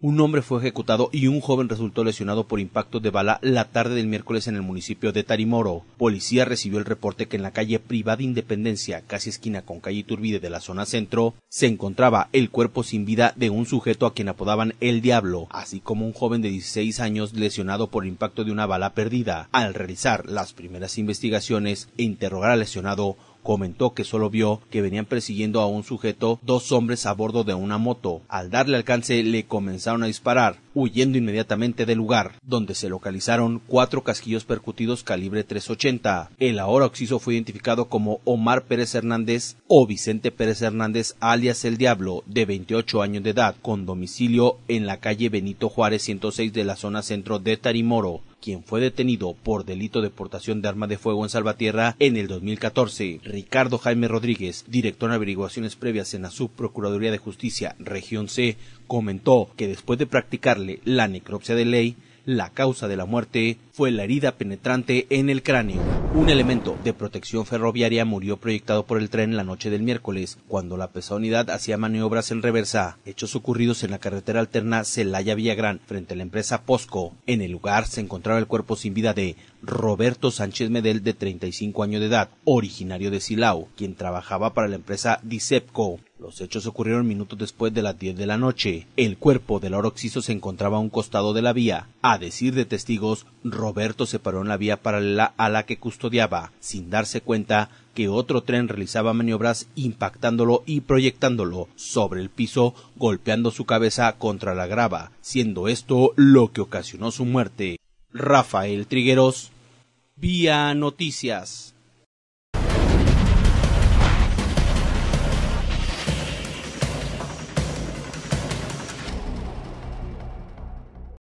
Un hombre fue ejecutado y un joven resultó lesionado por impacto de bala la tarde del miércoles en el municipio de Tarimoro. Policía recibió el reporte que en la calle Privada Independencia, casi esquina con calle Turbide de la zona centro, se encontraba el cuerpo sin vida de un sujeto a quien apodaban El Diablo, así como un joven de 16 años lesionado por impacto de una bala perdida. Al realizar las primeras investigaciones e interrogar al lesionado, comentó que solo vio que venían persiguiendo a un sujeto dos hombres a bordo de una moto. Al darle alcance le comenzaron a disparar, huyendo inmediatamente del lugar, donde se localizaron cuatro casquillos percutidos calibre 380. El ahora occiso fue identificado como Omar Pérez Hernández o Vicente Pérez Hernández alias El Diablo, de 28 años de edad, con domicilio en la calle Benito Juárez 106 de la zona centro de Tarimoro quien fue detenido por delito de portación de arma de fuego en Salvatierra en el 2014. Ricardo Jaime Rodríguez, director de averiguaciones previas en la Subprocuraduría de Justicia, Región C, comentó que después de practicarle la necropsia de ley, la causa de la muerte fue la herida penetrante en el cráneo. Un elemento de protección ferroviaria murió proyectado por el tren la noche del miércoles, cuando la pesada unidad hacía maniobras en reversa, hechos ocurridos en la carretera alterna Celaya-Villagrán, frente a la empresa Posco. En el lugar se encontraba el cuerpo sin vida de Roberto Sánchez Medel, de 35 años de edad, originario de Silao, quien trabajaba para la empresa Dicepco. Los hechos ocurrieron minutos después de las 10 de la noche. El cuerpo del Oroxiso se encontraba a un costado de la vía. A decir de testigos, Roberto se paró en la vía paralela a la que custodiaba, sin darse cuenta que otro tren realizaba maniobras impactándolo y proyectándolo sobre el piso, golpeando su cabeza contra la grava, siendo esto lo que ocasionó su muerte. Rafael Trigueros, Vía Noticias.